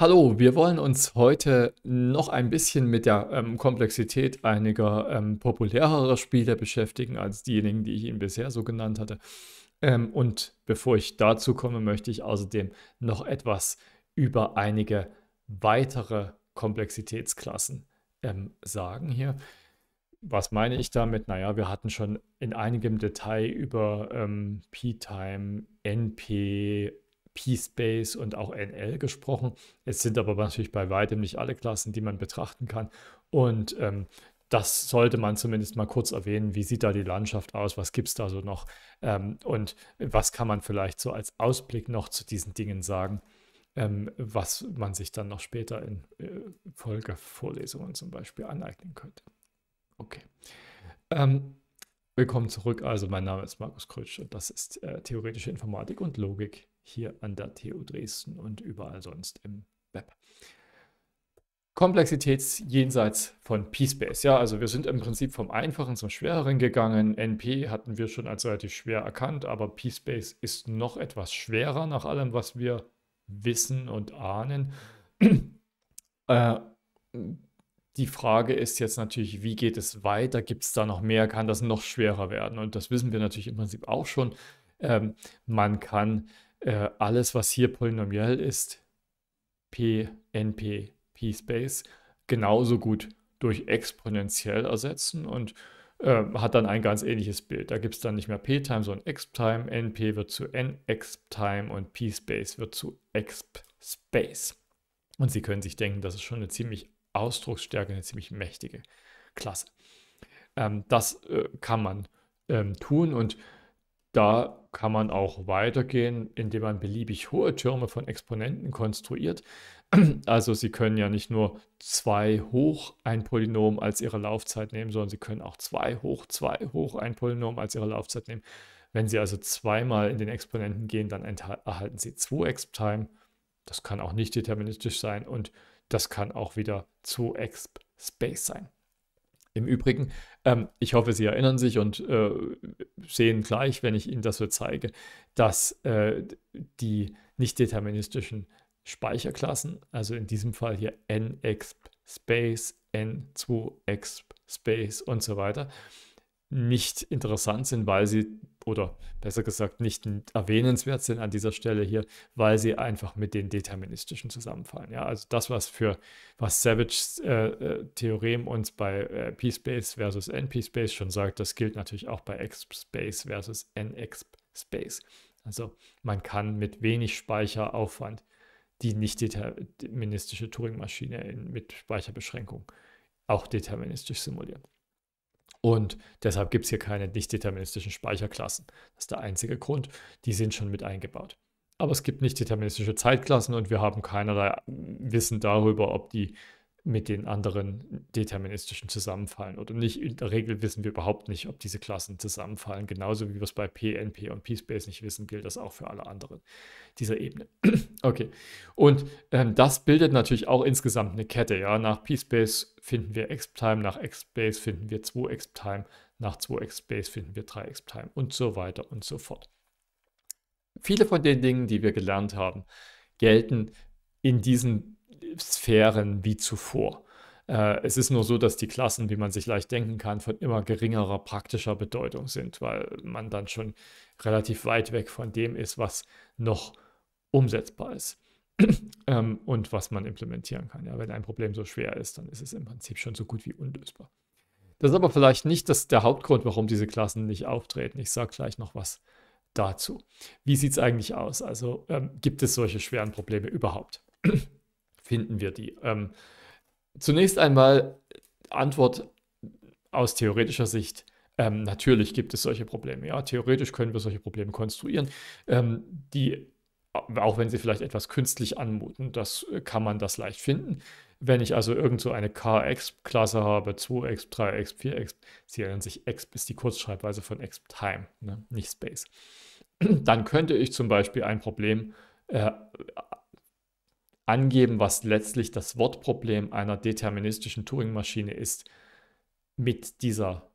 Hallo, wir wollen uns heute noch ein bisschen mit der ähm, Komplexität einiger ähm, populärerer Spiele beschäftigen als diejenigen, die ich Ihnen bisher so genannt hatte. Ähm, und bevor ich dazu komme, möchte ich außerdem noch etwas über einige weitere Komplexitätsklassen ähm, sagen hier. Was meine ich damit? Naja, wir hatten schon in einigem Detail über ähm, P-Time, NP, P-Space und auch NL gesprochen. Es sind aber natürlich bei weitem nicht alle Klassen, die man betrachten kann. Und ähm, das sollte man zumindest mal kurz erwähnen. Wie sieht da die Landschaft aus? Was gibt es da so noch? Ähm, und was kann man vielleicht so als Ausblick noch zu diesen Dingen sagen, ähm, was man sich dann noch später in äh, Folgevorlesungen zum Beispiel aneignen könnte? Okay. Ähm, willkommen zurück. Also, mein Name ist Markus Krötsch und das ist äh, Theoretische Informatik und Logik hier an der TU Dresden und überall sonst im Web. Komplexität jenseits von P-Space. Ja, also wir sind im Prinzip vom Einfachen zum Schwereren gegangen. NP hatten wir schon als relativ schwer erkannt, aber P-Space ist noch etwas schwerer nach allem, was wir wissen und ahnen. äh, die Frage ist jetzt natürlich, wie geht es weiter? Gibt es da noch mehr? Kann das noch schwerer werden? Und das wissen wir natürlich im Prinzip auch schon. Ähm, man kann äh, alles, was hier polynomiell ist, p, np, p Space, genauso gut durch exponentiell ersetzen und äh, hat dann ein ganz ähnliches Bild. Da gibt es dann nicht mehr p-Time, sondern exp-Time. np wird zu n-exp-Time und p-Space wird zu exp-Space. Und Sie können sich denken, das ist schon eine ziemlich ausdrucksstärke, eine ziemlich mächtige Klasse. Ähm, das äh, kann man ähm, tun und da kann man auch weitergehen, indem man beliebig hohe Türme von Exponenten konstruiert. Also Sie können ja nicht nur 2 hoch ein Polynom als Ihre Laufzeit nehmen, sondern Sie können auch 2 hoch 2 hoch ein Polynom als Ihre Laufzeit nehmen. Wenn Sie also zweimal in den Exponenten gehen, dann erhalten Sie 2exp-Time. Das kann auch nicht deterministisch sein und das kann auch wieder 2exp-Space sein. Im Übrigen, ähm, ich hoffe, Sie erinnern sich und äh, sehen gleich, wenn ich Ihnen das so zeige, dass äh, die nicht-deterministischen Speicherklassen, also in diesem Fall hier nexp space, n2exp space und so weiter, nicht interessant sind, weil sie, oder besser gesagt, nicht erwähnenswert sind an dieser Stelle hier, weil sie einfach mit den deterministischen zusammenfallen. Ja, also das, was für was Savage's äh, äh, Theorem uns bei äh, P-Space versus NP-Space schon sagt, das gilt natürlich auch bei X-Space versus NX-Space. Also man kann mit wenig Speicheraufwand die nicht deterministische Turing-Maschine mit Speicherbeschränkung auch deterministisch simulieren. Und deshalb gibt es hier keine nicht deterministischen Speicherklassen. Das ist der einzige Grund. Die sind schon mit eingebaut. Aber es gibt nicht deterministische Zeitklassen und wir haben keinerlei Wissen darüber, ob die mit den anderen deterministischen zusammenfallen oder nicht. In der Regel wissen wir überhaupt nicht, ob diese Klassen zusammenfallen. Genauso wie wir es bei PNP und PSpace nicht wissen, gilt das auch für alle anderen dieser Ebene. okay. Und ähm, das bildet natürlich auch insgesamt eine Kette. Ja? Nach PSpace finden wir Xptime, nach Xspace finden wir 2Xptime, nach 2Xspace finden wir 3Xptime und so weiter und so fort. Viele von den Dingen, die wir gelernt haben, gelten in diesen Sphären wie zuvor. Äh, es ist nur so, dass die Klassen, wie man sich leicht denken kann, von immer geringerer praktischer Bedeutung sind, weil man dann schon relativ weit weg von dem ist, was noch umsetzbar ist ähm, und was man implementieren kann. Ja, wenn ein Problem so schwer ist, dann ist es im Prinzip schon so gut wie unlösbar. Das ist aber vielleicht nicht das, der Hauptgrund, warum diese Klassen nicht auftreten. Ich sage gleich noch was dazu. Wie sieht es eigentlich aus? Also ähm, gibt es solche schweren Probleme überhaupt? finden wir die? Ähm, zunächst einmal Antwort aus theoretischer Sicht. Ähm, natürlich gibt es solche Probleme. Ja, theoretisch können wir solche Probleme konstruieren, ähm, die, auch wenn sie vielleicht etwas künstlich anmuten, das äh, kann man das leicht finden. Wenn ich also irgend so eine kx klasse habe, 2 x 3 x 4 x sie erinnern sich, X ist die Kurzschreibweise von x time, ne? nicht space. Dann könnte ich zum Beispiel ein Problem äh, angeben, was letztlich das Wortproblem einer deterministischen Turing-Maschine ist, mit dieser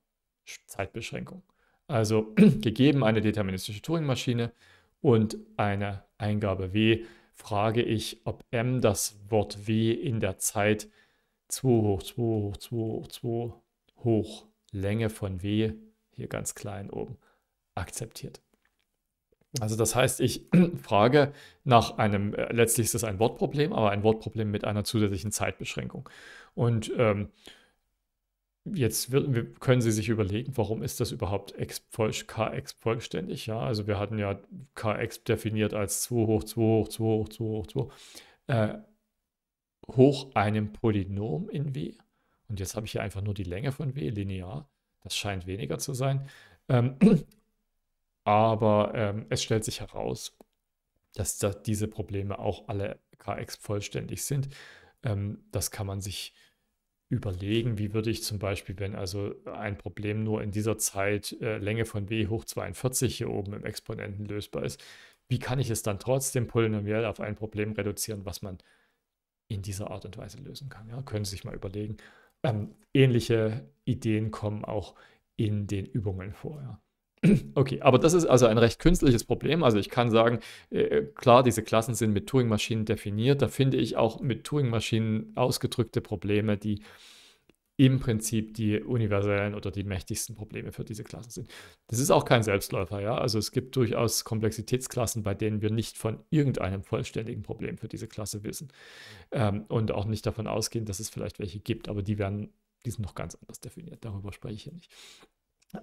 Zeitbeschränkung. Also gegeben eine deterministische Turing-Maschine und eine Eingabe w, frage ich, ob m das Wort w in der Zeit 2 hoch 2 hoch 2 hoch 2 hoch Länge von w, hier ganz klein oben, akzeptiert. Also das heißt, ich frage nach einem, äh, letztlich ist es ein Wortproblem, aber ein Wortproblem mit einer zusätzlichen Zeitbeschränkung. Und ähm, jetzt wird, können Sie sich überlegen, warum ist das überhaupt kx vollständig? Ja, also wir hatten ja kx definiert als 2 hoch 2 hoch 2 hoch 2 hoch 2 äh, hoch einem Polynom in W. Und jetzt habe ich hier einfach nur die Länge von W linear. Das scheint weniger zu sein. Ähm, aber ähm, es stellt sich heraus, dass da diese Probleme auch alle KX vollständig sind. Ähm, das kann man sich überlegen, wie würde ich zum Beispiel, wenn also ein Problem nur in dieser Zeit äh, Länge von w hoch 42 hier oben im Exponenten lösbar ist, wie kann ich es dann trotzdem polynomiell auf ein Problem reduzieren, was man in dieser Art und Weise lösen kann. Ja? Können Sie sich mal überlegen. Ähm, ähnliche Ideen kommen auch in den Übungen vor. Ja? Okay, aber das ist also ein recht künstliches Problem. Also ich kann sagen, äh, äh, klar, diese Klassen sind mit Turing-Maschinen definiert. Da finde ich auch mit Turing-Maschinen ausgedrückte Probleme, die im Prinzip die universellen oder die mächtigsten Probleme für diese Klassen sind. Das ist auch kein Selbstläufer, ja. Also es gibt durchaus Komplexitätsklassen, bei denen wir nicht von irgendeinem vollständigen Problem für diese Klasse wissen ähm, und auch nicht davon ausgehen, dass es vielleicht welche gibt, aber die werden, die sind noch ganz anders definiert. Darüber spreche ich hier nicht.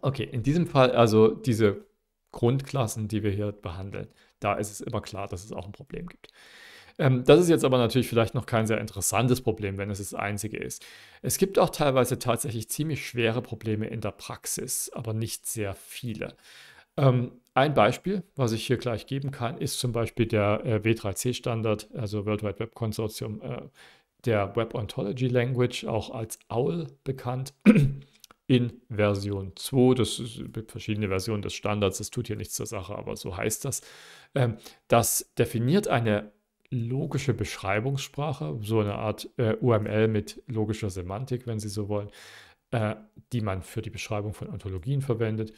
Okay, in diesem Fall also diese Grundklassen, die wir hier behandeln, da ist es immer klar, dass es auch ein Problem gibt. Ähm, das ist jetzt aber natürlich vielleicht noch kein sehr interessantes Problem, wenn es das einzige ist. Es gibt auch teilweise tatsächlich ziemlich schwere Probleme in der Praxis, aber nicht sehr viele. Ähm, ein Beispiel, was ich hier gleich geben kann, ist zum Beispiel der äh, W3C-Standard, also World Wide Web Consortium, äh, der Web Ontology Language, auch als OWL bekannt in Version 2. Das gibt verschiedene Versionen des Standards, das tut hier nichts zur Sache, aber so heißt das. Ähm, das definiert eine logische Beschreibungssprache, so eine Art äh, UML mit logischer Semantik, wenn Sie so wollen, äh, die man für die Beschreibung von Ontologien verwendet.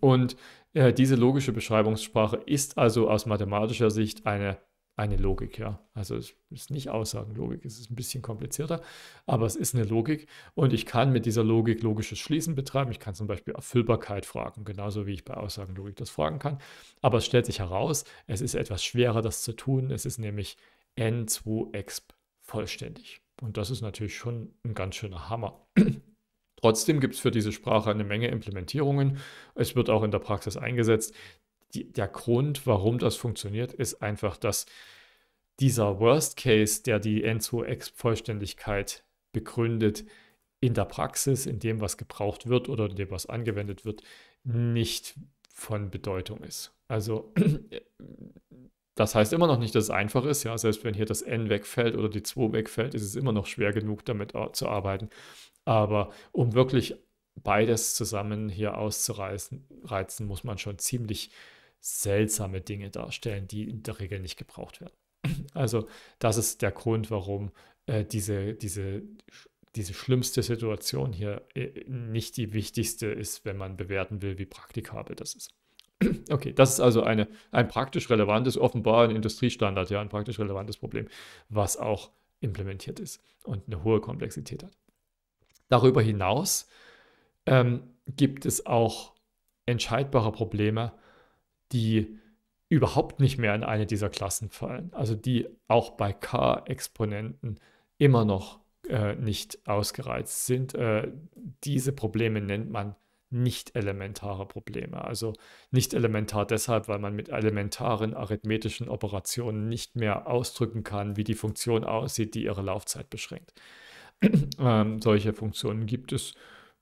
Und äh, diese logische Beschreibungssprache ist also aus mathematischer Sicht eine eine Logik, ja. Also es ist nicht Aussagenlogik, es ist ein bisschen komplizierter, aber es ist eine Logik und ich kann mit dieser Logik logisches Schließen betreiben. Ich kann zum Beispiel Erfüllbarkeit fragen, genauso wie ich bei Aussagenlogik das fragen kann. Aber es stellt sich heraus, es ist etwas schwerer, das zu tun. Es ist nämlich N2exp vollständig. Und das ist natürlich schon ein ganz schöner Hammer. Trotzdem gibt es für diese Sprache eine Menge Implementierungen. Es wird auch in der Praxis eingesetzt die, der Grund, warum das funktioniert, ist einfach, dass dieser Worst Case, der die N2X-Vollständigkeit begründet, in der Praxis, in dem, was gebraucht wird oder in dem, was angewendet wird, nicht von Bedeutung ist. Also das heißt immer noch nicht, dass es einfach ist. Ja, selbst wenn hier das N wegfällt oder die 2 wegfällt, ist es immer noch schwer genug, damit zu arbeiten. Aber um wirklich beides zusammen hier auszureizen, muss man schon ziemlich seltsame Dinge darstellen, die in der Regel nicht gebraucht werden. Also das ist der Grund, warum äh, diese, diese, diese schlimmste Situation hier äh, nicht die wichtigste ist, wenn man bewerten will, wie praktikabel das ist. Okay, das ist also eine, ein praktisch relevantes, offenbar ein Industriestandard, ja, ein praktisch relevantes Problem, was auch implementiert ist und eine hohe Komplexität hat. Darüber hinaus ähm, gibt es auch entscheidbare Probleme, die überhaupt nicht mehr in eine dieser Klassen fallen, also die auch bei K-Exponenten immer noch äh, nicht ausgereizt sind. Äh, diese Probleme nennt man nicht elementare Probleme. Also nicht elementar deshalb, weil man mit elementaren arithmetischen Operationen nicht mehr ausdrücken kann, wie die Funktion aussieht, die ihre Laufzeit beschränkt. ähm, solche Funktionen gibt es.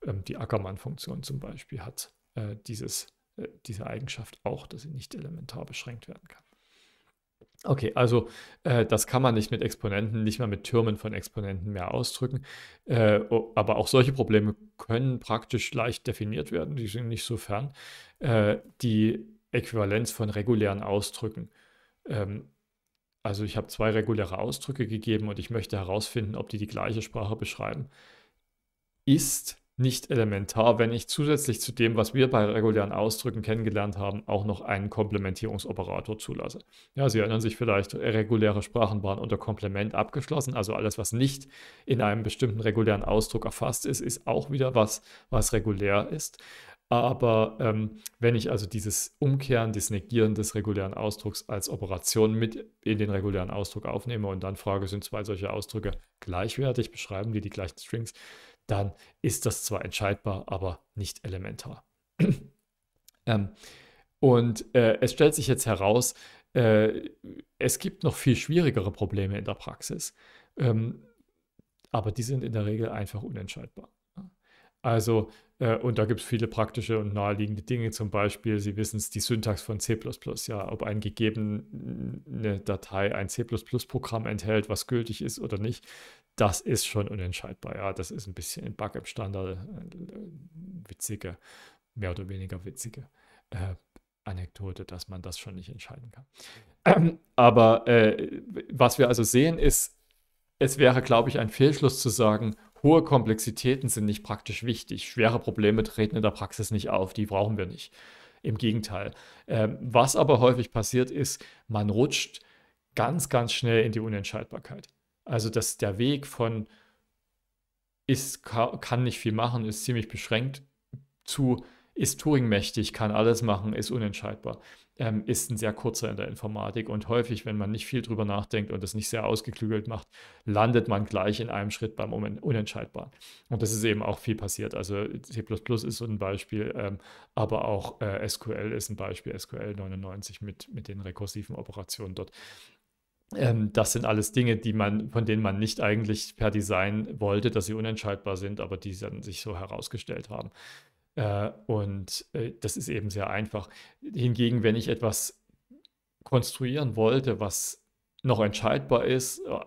Ähm, die Ackermann-Funktion zum Beispiel hat äh, dieses äh, diese Eigenschaft auch, dass sie nicht elementar beschränkt werden kann. Okay, also äh, das kann man nicht mit Exponenten, nicht mal mit Türmen von Exponenten mehr ausdrücken. Äh, aber auch solche Probleme können praktisch leicht definiert werden, die sind nicht so fern. Äh, die Äquivalenz von regulären Ausdrücken. Ähm, also ich habe zwei reguläre Ausdrücke gegeben und ich möchte herausfinden, ob die die gleiche Sprache beschreiben. Ist nicht elementar, wenn ich zusätzlich zu dem, was wir bei regulären Ausdrücken kennengelernt haben, auch noch einen Komplementierungsoperator zulasse. Ja, Sie erinnern sich vielleicht, reguläre Sprachen waren unter Komplement abgeschlossen, also alles, was nicht in einem bestimmten regulären Ausdruck erfasst ist, ist auch wieder was, was regulär ist. Aber ähm, wenn ich also dieses Umkehren, dieses Negieren des regulären Ausdrucks als Operation mit in den regulären Ausdruck aufnehme und dann frage, sind zwei solche Ausdrücke gleichwertig, beschreiben die die gleichen Strings, dann ist das zwar entscheidbar, aber nicht elementar. ähm, und äh, es stellt sich jetzt heraus, äh, es gibt noch viel schwierigere Probleme in der Praxis, ähm, aber die sind in der Regel einfach unentscheidbar. Also, äh, und da gibt es viele praktische und naheliegende Dinge, zum Beispiel, Sie wissen es, die Syntax von C, ja, ob eine gegebene ne, Datei ein C-Programm enthält, was gültig ist oder nicht, das ist schon unentscheidbar. Ja, das ist ein bisschen ein Bug im Standard, äh, witzige, mehr oder weniger witzige äh, Anekdote, dass man das schon nicht entscheiden kann. Ähm, aber äh, was wir also sehen ist, es wäre, glaube ich, ein Fehlschluss zu sagen, Hohe Komplexitäten sind nicht praktisch wichtig. Schwere Probleme treten in der Praxis nicht auf, die brauchen wir nicht. Im Gegenteil. Ähm, was aber häufig passiert ist, man rutscht ganz, ganz schnell in die Unentscheidbarkeit. Also dass der Weg von ist, kann nicht viel machen, ist ziemlich beschränkt, zu ist Turing mächtig, kann alles machen, ist unentscheidbar ähm, ist ein sehr kurzer in der Informatik und häufig, wenn man nicht viel drüber nachdenkt und es nicht sehr ausgeklügelt macht, landet man gleich in einem Schritt beim Unentscheidbaren. Und das ist eben auch viel passiert. Also C++ ist so ein Beispiel, ähm, aber auch äh, SQL ist ein Beispiel, SQL 99 mit, mit den rekursiven Operationen dort. Ähm, das sind alles Dinge, die man, von denen man nicht eigentlich per Design wollte, dass sie unentscheidbar sind, aber die dann sich so herausgestellt haben. Äh, und äh, das ist eben sehr einfach. Hingegen, wenn ich etwas konstruieren wollte, was noch entscheidbar ist, äh,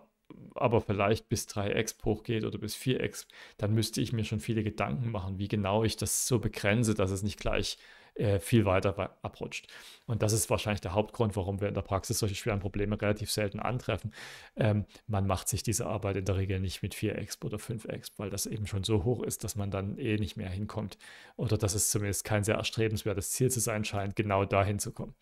aber vielleicht bis 3x hochgeht oder bis 4x, dann müsste ich mir schon viele Gedanken machen, wie genau ich das so begrenze, dass es nicht gleich äh, viel weiter abrutscht. Und das ist wahrscheinlich der Hauptgrund, warum wir in der Praxis solche schweren Probleme relativ selten antreffen. Ähm, man macht sich diese Arbeit in der Regel nicht mit 4x oder 5x, weil das eben schon so hoch ist, dass man dann eh nicht mehr hinkommt oder dass es zumindest kein sehr erstrebenswertes Ziel zu sein scheint, genau dahin zu kommen.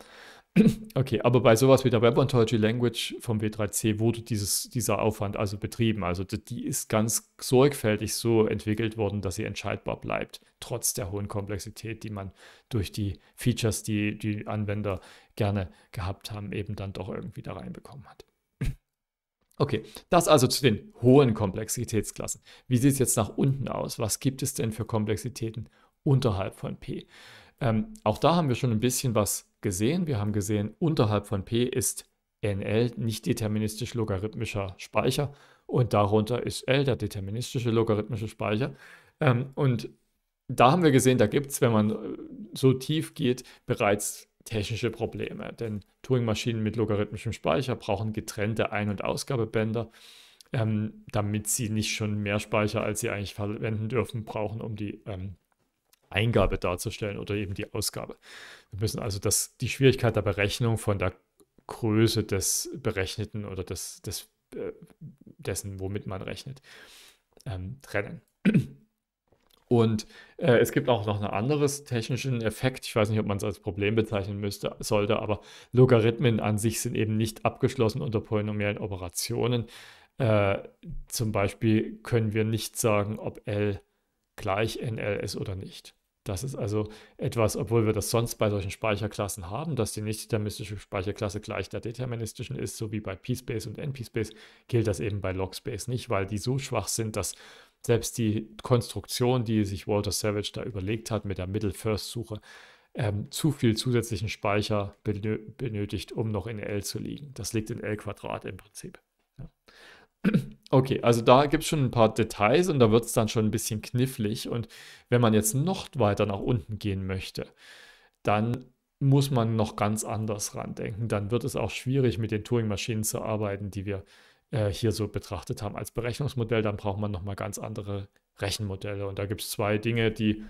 Okay, aber bei sowas wie der Web Ontology Language vom W3C wurde dieses, dieser Aufwand also betrieben. Also die ist ganz sorgfältig so entwickelt worden, dass sie entscheidbar bleibt, trotz der hohen Komplexität, die man durch die Features, die die Anwender gerne gehabt haben, eben dann doch irgendwie da reinbekommen hat. Okay, das also zu den hohen Komplexitätsklassen. Wie sieht es jetzt nach unten aus? Was gibt es denn für Komplexitäten unterhalb von P? Ähm, auch da haben wir schon ein bisschen was gesehen. Wir haben gesehen, unterhalb von P ist NL nicht deterministisch logarithmischer Speicher und darunter ist L der deterministische logarithmische Speicher. Ähm, und da haben wir gesehen, da gibt es, wenn man äh, so tief geht, bereits technische Probleme. Denn Turing-Maschinen mit logarithmischem Speicher brauchen getrennte Ein- und Ausgabebänder, ähm, damit sie nicht schon mehr Speicher, als sie eigentlich verwenden dürfen, brauchen, um die ähm, Eingabe darzustellen oder eben die Ausgabe. Wir müssen also das, die Schwierigkeit der Berechnung von der Größe des Berechneten oder des, des, äh, dessen, womit man rechnet, ähm, trennen. Und äh, es gibt auch noch einen anderen technischen Effekt. Ich weiß nicht, ob man es als Problem bezeichnen müsste, sollte, aber Logarithmen an sich sind eben nicht abgeschlossen unter polynomiellen Operationen. Äh, zum Beispiel können wir nicht sagen, ob L gleich NL ist oder nicht. Das ist also etwas, obwohl wir das sonst bei solchen Speicherklassen haben, dass die nicht-deterministische Speicherklasse gleich der deterministischen ist, so wie bei PSpace und NPSpace, gilt das eben bei Logspace nicht, weil die so schwach sind, dass selbst die Konstruktion, die sich Walter Savage da überlegt hat mit der Middle-First-Suche, ähm, zu viel zusätzlichen Speicher benötigt, um noch in L zu liegen. Das liegt in L Quadrat im Prinzip. Ja. Okay, also da gibt es schon ein paar Details und da wird es dann schon ein bisschen knifflig. Und wenn man jetzt noch weiter nach unten gehen möchte, dann muss man noch ganz anders randenken. Dann wird es auch schwierig, mit den Turing-Maschinen zu arbeiten, die wir äh, hier so betrachtet haben als Berechnungsmodell. Dann braucht man nochmal ganz andere Rechenmodelle. Und da gibt es zwei Dinge, die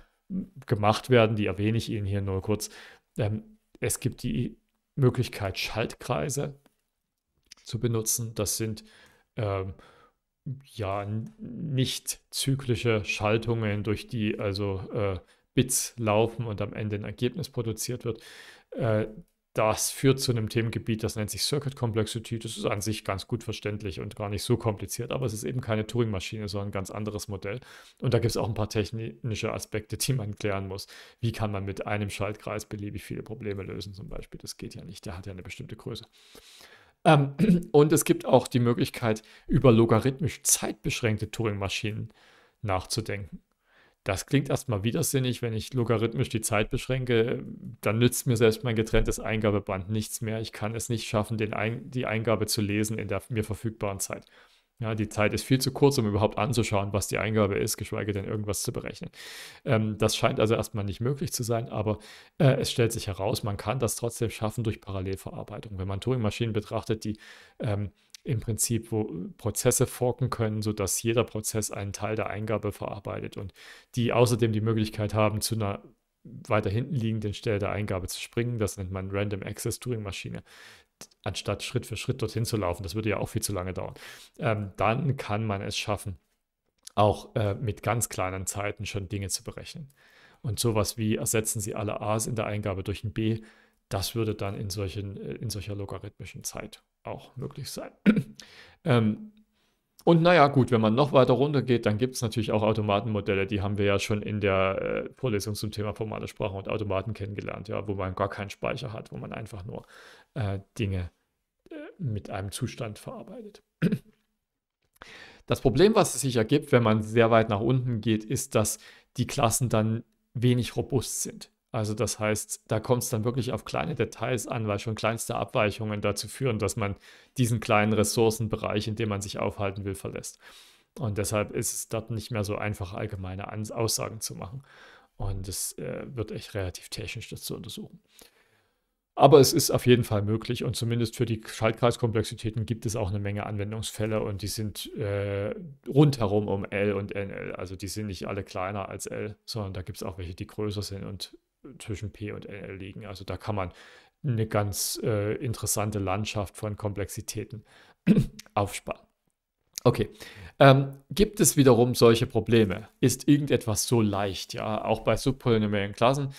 gemacht werden, die erwähne ich Ihnen hier nur kurz. Ähm, es gibt die Möglichkeit, Schaltkreise zu benutzen. Das sind ähm, ja, nicht zyklische Schaltungen, durch die also äh, Bits laufen und am Ende ein Ergebnis produziert wird. Äh, das führt zu einem Themengebiet, das nennt sich Circuit Complexity. Das ist an sich ganz gut verständlich und gar nicht so kompliziert, aber es ist eben keine Turing-Maschine, sondern ein ganz anderes Modell. Und da gibt es auch ein paar technische Aspekte, die man klären muss. Wie kann man mit einem Schaltkreis beliebig viele Probleme lösen, zum Beispiel? Das geht ja nicht, der hat ja eine bestimmte Größe. Ähm, und es gibt auch die Möglichkeit, über logarithmisch zeitbeschränkte Turing-Maschinen nachzudenken. Das klingt erstmal widersinnig, wenn ich logarithmisch die Zeit beschränke, dann nützt mir selbst mein getrenntes Eingabeband nichts mehr. Ich kann es nicht schaffen, Ein die Eingabe zu lesen in der mir verfügbaren Zeit. Ja, die Zeit ist viel zu kurz, um überhaupt anzuschauen, was die Eingabe ist, geschweige denn irgendwas zu berechnen. Ähm, das scheint also erstmal nicht möglich zu sein, aber äh, es stellt sich heraus, man kann das trotzdem schaffen durch Parallelverarbeitung. Wenn man Turing-Maschinen betrachtet, die ähm, im Prinzip wo Prozesse forken können, sodass jeder Prozess einen Teil der Eingabe verarbeitet und die außerdem die Möglichkeit haben, zu einer weiter hinten liegenden Stelle der Eingabe zu springen. Das nennt man Random Access Turing Maschine anstatt Schritt für Schritt dorthin zu laufen. Das würde ja auch viel zu lange dauern. Ähm, dann kann man es schaffen, auch äh, mit ganz kleinen Zeiten schon Dinge zu berechnen. Und sowas wie ersetzen Sie alle A's in der Eingabe durch ein B, das würde dann in, solchen, äh, in solcher logarithmischen Zeit auch möglich sein. ähm, und naja, gut, wenn man noch weiter runter geht, dann gibt es natürlich auch Automatenmodelle, die haben wir ja schon in der äh, Vorlesung zum Thema formale Sprache und Automaten kennengelernt, ja, wo man gar keinen Speicher hat, wo man einfach nur äh, Dinge äh, mit einem Zustand verarbeitet. Das Problem, was es sich ergibt, wenn man sehr weit nach unten geht, ist, dass die Klassen dann wenig robust sind. Also das heißt, da kommt es dann wirklich auf kleine Details an, weil schon kleinste Abweichungen dazu führen, dass man diesen kleinen Ressourcenbereich, in dem man sich aufhalten will, verlässt. Und deshalb ist es dort nicht mehr so einfach, allgemeine Aussagen zu machen. Und es äh, wird echt relativ technisch, das zu untersuchen. Aber es ist auf jeden Fall möglich und zumindest für die Schaltkreiskomplexitäten gibt es auch eine Menge Anwendungsfälle und die sind äh, rundherum um L und NL. Also die sind nicht alle kleiner als L, sondern da gibt es auch welche, die größer sind und zwischen P und NL liegen. Also da kann man eine ganz äh, interessante Landschaft von Komplexitäten aufspannen. Okay. Ähm, gibt es wiederum solche Probleme? Ist irgendetwas so leicht? Ja, auch bei subpolynomialen Klassen.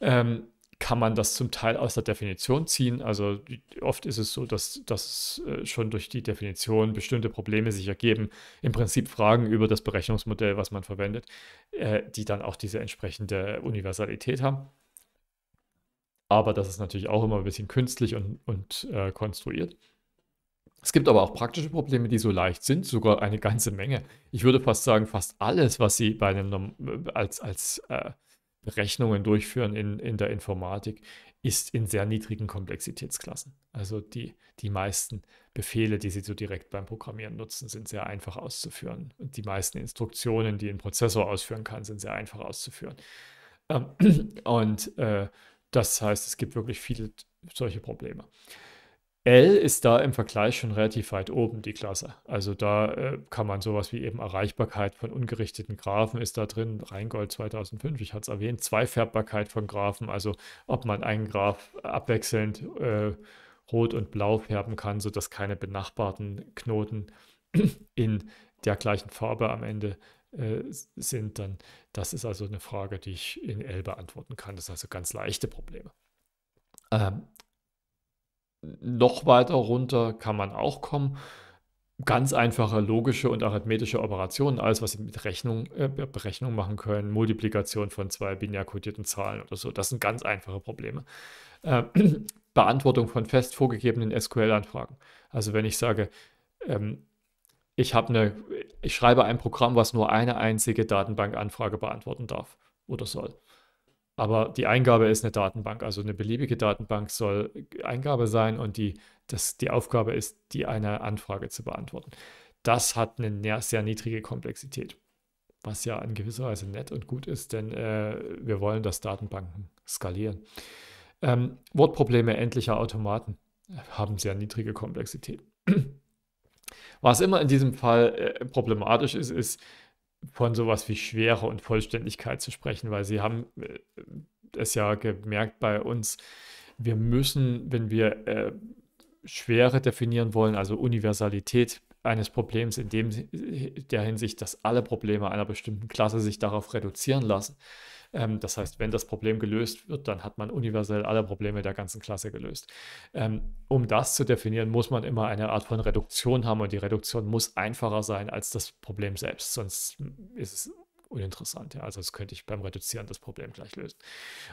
Ähm, kann man das zum Teil aus der Definition ziehen. Also oft ist es so, dass, dass äh, schon durch die Definition bestimmte Probleme sich ergeben. Im Prinzip Fragen über das Berechnungsmodell, was man verwendet, äh, die dann auch diese entsprechende Universalität haben. Aber das ist natürlich auch immer ein bisschen künstlich und, und äh, konstruiert. Es gibt aber auch praktische Probleme, die so leicht sind, sogar eine ganze Menge. Ich würde fast sagen, fast alles, was Sie bei einem, äh, als, als äh, Berechnungen durchführen in, in der Informatik, ist in sehr niedrigen Komplexitätsklassen. Also die, die meisten Befehle, die Sie so direkt beim Programmieren nutzen, sind sehr einfach auszuführen. Und die meisten Instruktionen, die ein Prozessor ausführen kann, sind sehr einfach auszuführen. Ähm, und äh, das heißt, es gibt wirklich viele solche Probleme. L ist da im Vergleich schon relativ weit oben, die Klasse. Also da äh, kann man sowas wie eben Erreichbarkeit von ungerichteten Graphen ist da drin. Rheingold 2005, ich hatte es erwähnt. Zweifärbbarkeit von Graphen, also ob man einen Graph abwechselnd äh, rot und blau färben kann, sodass keine benachbarten Knoten in der gleichen Farbe am Ende äh, sind. Dann, das ist also eine Frage, die ich in L beantworten kann. Das sind also ganz leichte Probleme. Ähm, noch weiter runter kann man auch kommen. Ganz einfache logische und arithmetische Operationen, alles, was Sie mit Rechnung, äh, Berechnung machen können, Multiplikation von zwei binär kodierten Zahlen oder so, das sind ganz einfache Probleme. Äh, Beantwortung von fest vorgegebenen SQL-Anfragen. Also wenn ich sage, ähm, ich, eine, ich schreibe ein Programm, was nur eine einzige Datenbankanfrage beantworten darf oder soll aber die Eingabe ist eine Datenbank, also eine beliebige Datenbank soll Eingabe sein und die, das, die Aufgabe ist, die eine Anfrage zu beantworten. Das hat eine sehr niedrige Komplexität, was ja in gewisser Weise nett und gut ist, denn äh, wir wollen, dass Datenbanken skalieren. Ähm, Wortprobleme endlicher Automaten haben sehr niedrige Komplexität. Was immer in diesem Fall äh, problematisch ist, ist, von sowas wie Schwere und Vollständigkeit zu sprechen, weil sie haben äh, es ja gemerkt bei uns, wir müssen, wenn wir äh, Schwere definieren wollen, also Universalität eines Problems in dem, äh, der Hinsicht, dass alle Probleme einer bestimmten Klasse sich darauf reduzieren lassen, ähm, das heißt, wenn das Problem gelöst wird, dann hat man universell alle Probleme der ganzen Klasse gelöst. Ähm, um das zu definieren, muss man immer eine Art von Reduktion haben und die Reduktion muss einfacher sein als das Problem selbst, sonst ist es uninteressant. Ja. Also das könnte ich beim Reduzieren das Problem gleich lösen.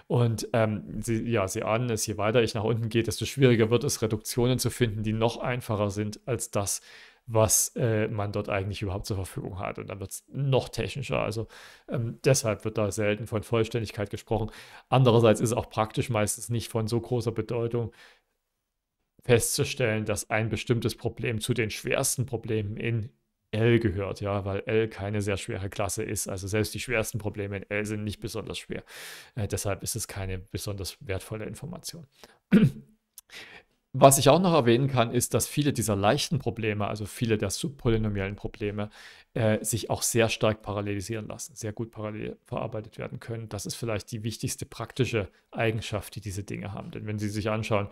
Und ähm, sie, ja, Sie ahnen es, je weiter ich nach unten gehe, desto schwieriger wird es, Reduktionen zu finden, die noch einfacher sind als das, was äh, man dort eigentlich überhaupt zur Verfügung hat. Und dann wird es noch technischer. Also ähm, deshalb wird da selten von Vollständigkeit gesprochen. Andererseits ist es auch praktisch meistens nicht von so großer Bedeutung festzustellen, dass ein bestimmtes Problem zu den schwersten Problemen in L gehört, ja, weil L keine sehr schwere Klasse ist. Also selbst die schwersten Probleme in L sind nicht besonders schwer. Äh, deshalb ist es keine besonders wertvolle Information. Was ich auch noch erwähnen kann, ist, dass viele dieser leichten Probleme, also viele der subpolynomiellen Probleme, äh, sich auch sehr stark parallelisieren lassen, sehr gut parallel verarbeitet werden können. Das ist vielleicht die wichtigste praktische Eigenschaft, die diese Dinge haben. Denn wenn Sie sich anschauen,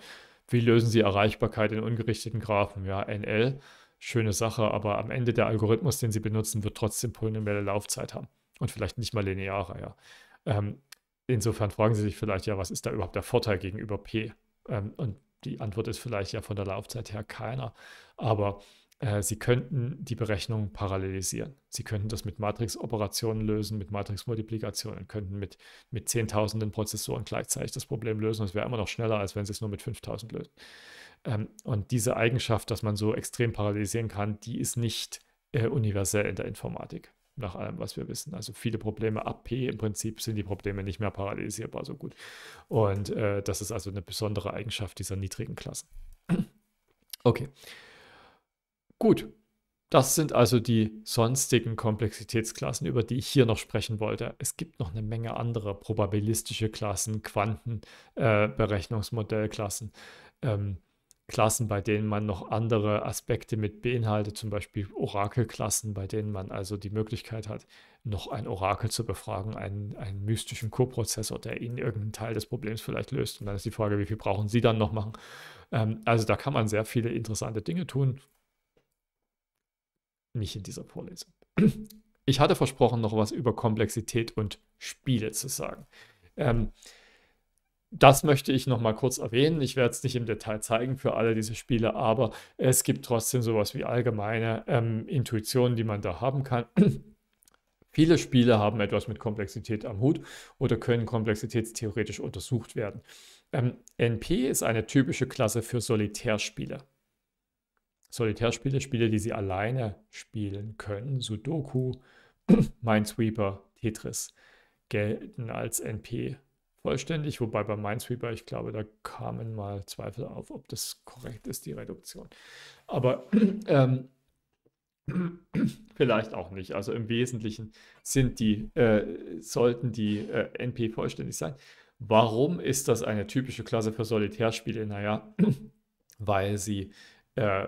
wie lösen Sie Erreichbarkeit in ungerichteten Graphen? Ja, NL, schöne Sache, aber am Ende der Algorithmus, den Sie benutzen, wird trotzdem polynomielle Laufzeit haben und vielleicht nicht mal lineare. Ja. Ähm, insofern fragen Sie sich vielleicht ja, was ist da überhaupt der Vorteil gegenüber P? Ähm, und die Antwort ist vielleicht ja von der Laufzeit her keiner, aber äh, Sie könnten die Berechnung parallelisieren. Sie könnten das mit Matrix-Operationen lösen, mit Matrix-Multiplikationen, könnten mit, mit Zehntausenden Prozessoren gleichzeitig das Problem lösen. Es wäre immer noch schneller, als wenn Sie es nur mit 5000 lösen. Ähm, und diese Eigenschaft, dass man so extrem parallelisieren kann, die ist nicht äh, universell in der Informatik nach allem, was wir wissen. Also viele Probleme ab P im Prinzip sind die Probleme nicht mehr parallelisierbar so gut. Und äh, das ist also eine besondere Eigenschaft dieser niedrigen Klassen. Okay. Gut. Das sind also die sonstigen Komplexitätsklassen, über die ich hier noch sprechen wollte. Es gibt noch eine Menge andere probabilistische Klassen, Quantenberechnungsmodellklassen. Äh, ähm, Klassen, bei denen man noch andere Aspekte mit beinhaltet, zum Beispiel Orakelklassen, bei denen man also die Möglichkeit hat, noch ein Orakel zu befragen, einen, einen mystischen Co-Prozessor, der Ihnen irgendeinen Teil des Problems vielleicht löst. Und dann ist die Frage, wie viel brauchen Sie dann noch machen? Ähm, also da kann man sehr viele interessante Dinge tun. Nicht in dieser Vorlesung. Ich hatte versprochen, noch was über Komplexität und Spiele zu sagen. Ähm, das möchte ich nochmal kurz erwähnen. Ich werde es nicht im Detail zeigen für alle diese Spiele, aber es gibt trotzdem sowas wie allgemeine ähm, Intuitionen, die man da haben kann. Viele Spiele haben etwas mit Komplexität am Hut oder können komplexitätstheoretisch untersucht werden. Ähm, NP ist eine typische Klasse für Solitärspiele. Solitärspiele, Spiele, die Sie alleine spielen können, Sudoku, Minesweeper, Tetris, gelten als NP. spiele vollständig, wobei bei Minesweeper, ich glaube, da kamen mal Zweifel auf, ob das korrekt ist, die Reduktion. Aber ähm, vielleicht auch nicht. Also im Wesentlichen sind die, äh, sollten die äh, NP vollständig sein. Warum ist das eine typische Klasse für Solitärspiele? Naja, weil sie äh,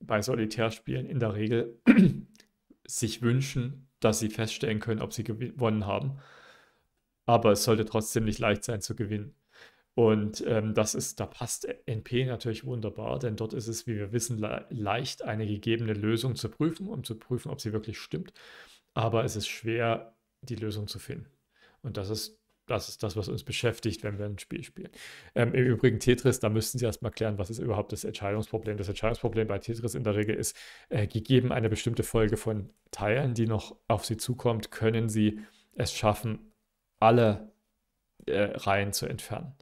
bei Solitärspielen in der Regel sich wünschen, dass sie feststellen können, ob sie gewonnen haben aber es sollte trotzdem nicht leicht sein zu gewinnen. Und ähm, das ist, da passt NP natürlich wunderbar, denn dort ist es, wie wir wissen, le leicht, eine gegebene Lösung zu prüfen, um zu prüfen, ob sie wirklich stimmt. Aber es ist schwer, die Lösung zu finden. Und das ist das, ist das was uns beschäftigt, wenn wir ein Spiel spielen. Ähm, Im Übrigen Tetris, da müssten Sie erstmal klären, was ist überhaupt das Entscheidungsproblem. Das Entscheidungsproblem bei Tetris in der Regel ist, äh, gegeben eine bestimmte Folge von Teilen, die noch auf Sie zukommt, können Sie es schaffen, alle äh, Reihen zu entfernen.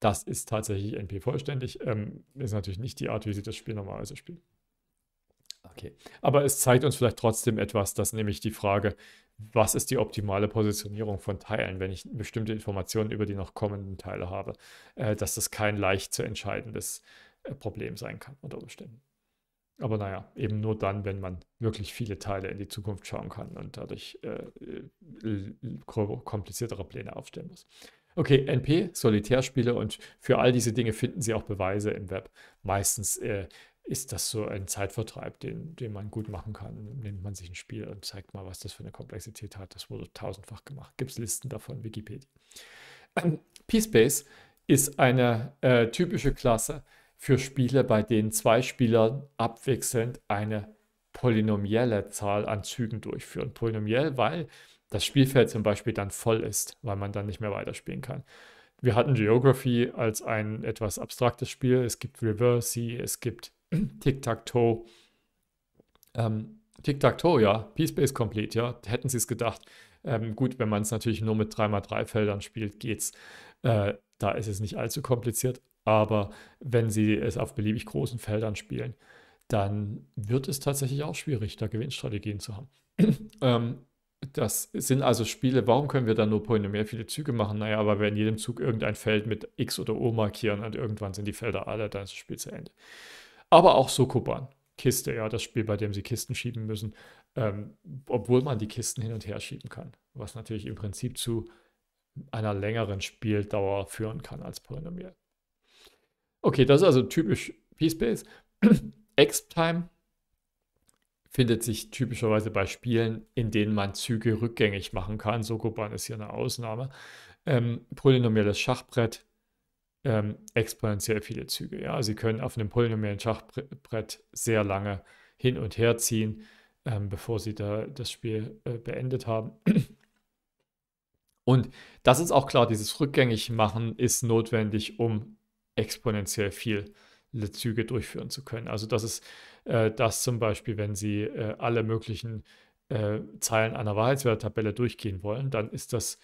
Das ist tatsächlich NP vollständig. Ähm, ist natürlich nicht die Art, wie sie das Spiel normalerweise spielen. Okay. Aber es zeigt uns vielleicht trotzdem etwas, dass nämlich die Frage, was ist die optimale Positionierung von Teilen, wenn ich bestimmte Informationen über die noch kommenden Teile habe, äh, dass das kein leicht zu entscheidendes äh, Problem sein kann unter Umständen. Aber naja, eben nur dann, wenn man wirklich viele Teile in die Zukunft schauen kann und dadurch äh, äh kompliziertere Pläne aufstellen muss. Okay, NP, Solitärspiele und für all diese Dinge finden Sie auch Beweise im Web. Meistens äh, ist das so ein Zeitvertreib, den, den man gut machen kann. Nimmt man sich ein Spiel und zeigt mal, was das für eine Komplexität hat. Das wurde tausendfach gemacht. Gibt es Listen davon, Wikipedia. Ähm, PSpace ist eine äh, typische Klasse, für Spiele, bei denen zwei Spieler abwechselnd eine polynomielle Zahl an Zügen durchführen. Polynomiell, weil das Spielfeld zum Beispiel dann voll ist, weil man dann nicht mehr weiterspielen kann. Wir hatten Geography als ein etwas abstraktes Spiel. Es gibt Reversi, es gibt Tic-Tac-Toe. Ähm, Tic-Tac-Toe, ja. Peace-Base Complete, ja. Hätten sie es gedacht. Ähm, gut, wenn man es natürlich nur mit 3x3-Feldern spielt, geht's. Äh, da ist es nicht allzu kompliziert. Aber wenn sie es auf beliebig großen Feldern spielen, dann wird es tatsächlich auch schwierig, da Gewinnstrategien zu haben. ähm, das sind also Spiele, warum können wir dann nur polynomial viele Züge machen? Naja, aber wir in jedem Zug irgendein Feld mit X oder O markieren und irgendwann sind die Felder alle, dann ist das Spiel zu Ende. Aber auch Sokoban, Kiste, ja, das Spiel, bei dem sie Kisten schieben müssen, ähm, obwohl man die Kisten hin und her schieben kann, was natürlich im Prinzip zu einer längeren Spieldauer führen kann als polynomial. Okay, das ist also typisch P-Space. Exp-Time findet sich typischerweise bei Spielen, in denen man Züge rückgängig machen kann. Sokoban ist hier eine Ausnahme. Ähm, polynomielles Schachbrett, ähm, exponentiell viele Züge. Ja? Sie können auf einem polynomiellen Schachbrett sehr lange hin und her ziehen, ähm, bevor Sie da das Spiel äh, beendet haben. Und das ist auch klar, dieses Rückgängigmachen ist notwendig, um exponentiell viele Züge durchführen zu können. Also das ist äh, das zum Beispiel, wenn Sie äh, alle möglichen äh, Zeilen einer Wahrheitswerttabelle durchgehen wollen, dann ist das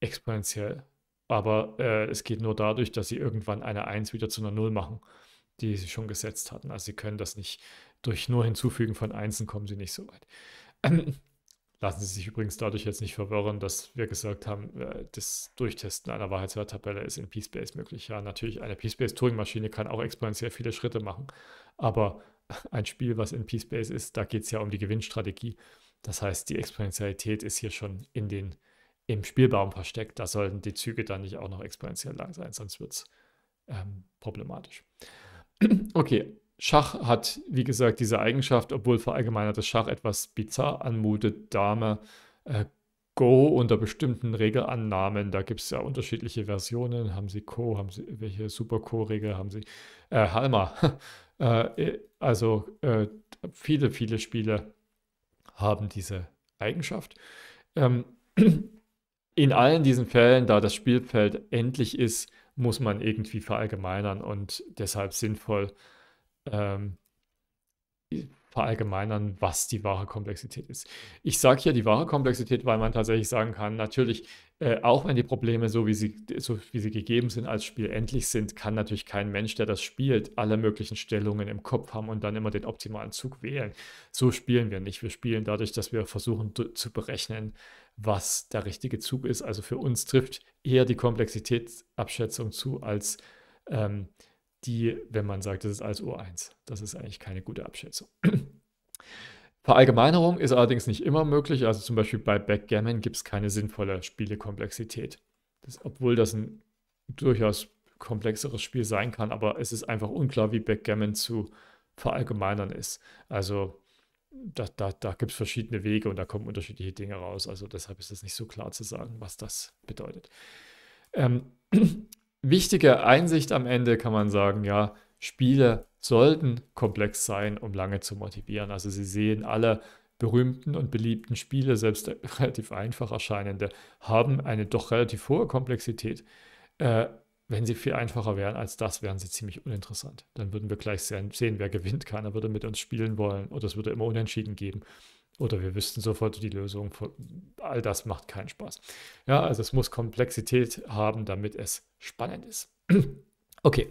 exponentiell. Aber äh, es geht nur dadurch, dass Sie irgendwann eine 1 wieder zu einer 0 machen, die Sie schon gesetzt hatten. Also Sie können das nicht durch nur hinzufügen von Einsen kommen Sie nicht so weit. Lassen Sie sich übrigens dadurch jetzt nicht verwirren, dass wir gesagt haben, äh, das Durchtesten einer Wahrheitswerttabelle ist in PSpace möglich. Ja, natürlich, eine PSpace Turing-Maschine kann auch exponentiell viele Schritte machen. Aber ein Spiel, was in PSpace ist, da geht es ja um die Gewinnstrategie. Das heißt, die Exponentialität ist hier schon in den, im Spielbaum versteckt. Da sollten die Züge dann nicht auch noch exponentiell lang sein, sonst wird es ähm, problematisch. okay, Schach hat, wie gesagt, diese Eigenschaft, obwohl verallgemeinertes Schach etwas bizarr anmutet, Dame, äh, Go unter bestimmten Regelannahmen. Da gibt es ja unterschiedliche Versionen. Haben Sie Co, haben Sie welche Super-Co-Regel haben Sie? Äh, Halma. Äh, äh, also äh, viele, viele Spiele haben diese Eigenschaft. Ähm, in allen diesen Fällen, da das Spielfeld endlich ist, muss man irgendwie verallgemeinern und deshalb sinnvoll ähm, verallgemeinern, was die wahre Komplexität ist. Ich sage hier die wahre Komplexität, weil man tatsächlich sagen kann, natürlich, äh, auch wenn die Probleme so wie, sie, so wie sie gegeben sind als Spiel endlich sind, kann natürlich kein Mensch, der das spielt, alle möglichen Stellungen im Kopf haben und dann immer den optimalen Zug wählen. So spielen wir nicht. Wir spielen dadurch, dass wir versuchen zu berechnen, was der richtige Zug ist. Also für uns trifft eher die Komplexitätsabschätzung zu als ähm, die, wenn man sagt, das ist alles U1. Das ist eigentlich keine gute Abschätzung. Verallgemeinerung ist allerdings nicht immer möglich. Also zum Beispiel bei Backgammon gibt es keine sinnvolle Spielekomplexität. Das, obwohl das ein durchaus komplexeres Spiel sein kann, aber es ist einfach unklar, wie Backgammon zu verallgemeinern ist. Also da, da, da gibt es verschiedene Wege und da kommen unterschiedliche Dinge raus. Also deshalb ist es nicht so klar zu sagen, was das bedeutet. Ähm, wichtige Einsicht am Ende kann man sagen, ja, Spiele sollten komplex sein, um lange zu motivieren. Also Sie sehen alle berühmten und beliebten Spiele, selbst relativ einfach erscheinende, haben eine doch relativ hohe Komplexität. Äh, wenn sie viel einfacher wären als das, wären sie ziemlich uninteressant. Dann würden wir gleich sehen, wer gewinnt. Keiner würde mit uns spielen wollen oder es würde immer Unentschieden geben. Oder wir wüssten sofort die Lösung. All das macht keinen Spaß. Ja, also es muss Komplexität haben, damit es spannend ist. okay.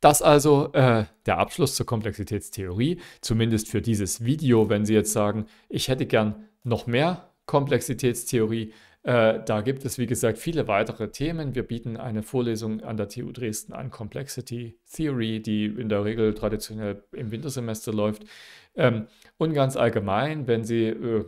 Das also äh, der Abschluss zur Komplexitätstheorie, zumindest für dieses Video, wenn Sie jetzt sagen, ich hätte gern noch mehr Komplexitätstheorie, äh, da gibt es, wie gesagt, viele weitere Themen. Wir bieten eine Vorlesung an der TU Dresden an Complexity Theory, die in der Regel traditionell im Wintersemester läuft. Ähm, und ganz allgemein, wenn Sie äh,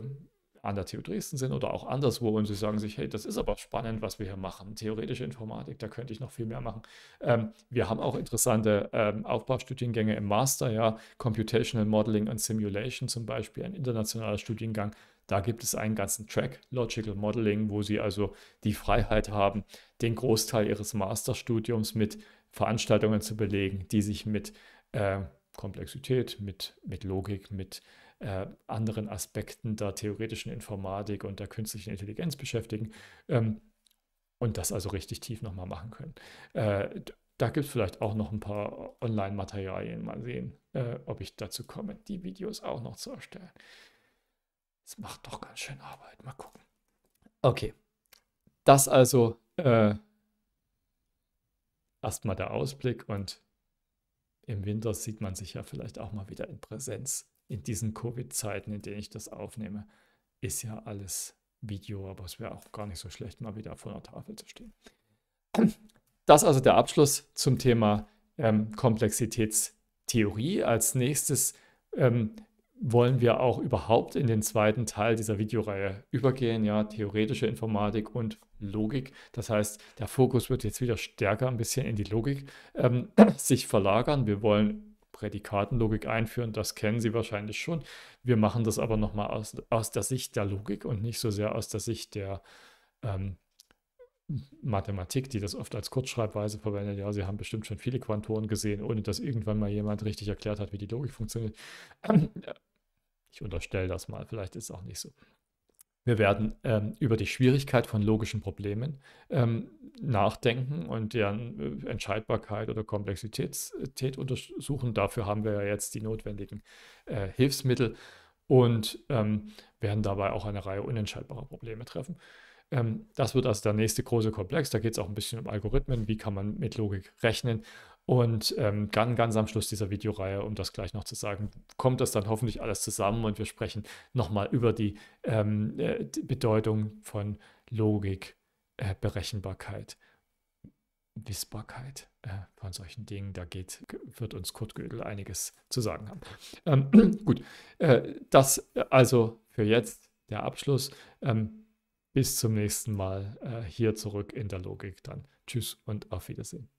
an der TU Dresden sind oder auch anderswo und sie sagen sich, hey, das ist aber spannend, was wir hier machen. Theoretische Informatik, da könnte ich noch viel mehr machen. Ähm, wir haben auch interessante ähm, Aufbaustudiengänge im Master, ja, Computational Modeling und Simulation zum Beispiel, ein internationaler Studiengang, da gibt es einen ganzen Track Logical Modeling, wo sie also die Freiheit haben, den Großteil ihres Masterstudiums mit Veranstaltungen zu belegen, die sich mit äh, Komplexität, mit, mit Logik, mit äh, anderen Aspekten der theoretischen Informatik und der künstlichen Intelligenz beschäftigen ähm, und das also richtig tief nochmal machen können. Äh, da gibt es vielleicht auch noch ein paar Online-Materialien. Mal sehen, äh, ob ich dazu komme, die Videos auch noch zu erstellen. Das macht doch ganz schön Arbeit. Mal gucken. Okay. Das also äh, erstmal der Ausblick und im Winter sieht man sich ja vielleicht auch mal wieder in Präsenz. In diesen Covid-Zeiten, in denen ich das aufnehme, ist ja alles Video, aber es wäre auch gar nicht so schlecht, mal wieder vor einer Tafel zu stehen. Das also der Abschluss zum Thema ähm, Komplexitätstheorie. Als nächstes ähm, wollen wir auch überhaupt in den zweiten Teil dieser Videoreihe übergehen, ja, theoretische Informatik und Logik. Das heißt, der Fokus wird jetzt wieder stärker ein bisschen in die Logik ähm, sich verlagern. Wir wollen Prädikatenlogik einführen, das kennen Sie wahrscheinlich schon. Wir machen das aber nochmal aus, aus der Sicht der Logik und nicht so sehr aus der Sicht der ähm, Mathematik, die das oft als Kurzschreibweise verwendet. Ja, Sie haben bestimmt schon viele Quantoren gesehen, ohne dass irgendwann mal jemand richtig erklärt hat, wie die Logik funktioniert. Ich unterstelle das mal, vielleicht ist es auch nicht so. Wir werden ähm, über die Schwierigkeit von logischen Problemen ähm, nachdenken und deren äh, Entscheidbarkeit oder Komplexität untersuchen. Dafür haben wir ja jetzt die notwendigen äh, Hilfsmittel und ähm, werden dabei auch eine Reihe unentscheidbarer Probleme treffen. Ähm, das wird also der nächste große Komplex. Da geht es auch ein bisschen um Algorithmen. Wie kann man mit Logik rechnen? Und ähm, ganz, ganz am Schluss dieser Videoreihe, um das gleich noch zu sagen, kommt das dann hoffentlich alles zusammen und wir sprechen nochmal über die, ähm, äh, die, Bedeutung von Logik, äh, Berechenbarkeit, Wissbarkeit äh, von solchen Dingen. Da geht, wird uns Kurt Gödel einiges zu sagen haben. Ähm, gut, äh, das äh, also für jetzt der Abschluss. Ähm, bis zum nächsten Mal hier zurück in der Logik dann. Tschüss und auf Wiedersehen.